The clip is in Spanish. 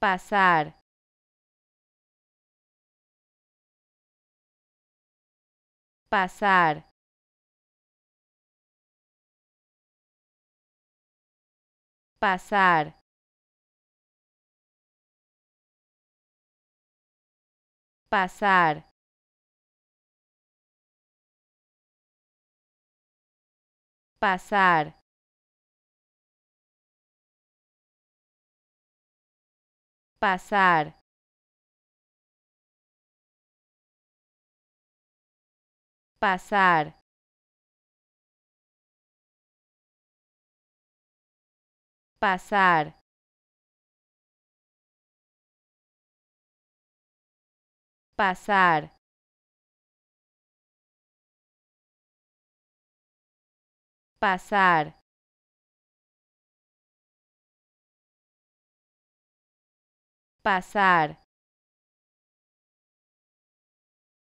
pasar pasar pasar pasar pasar pasar pasar pasar pasar pasar pasar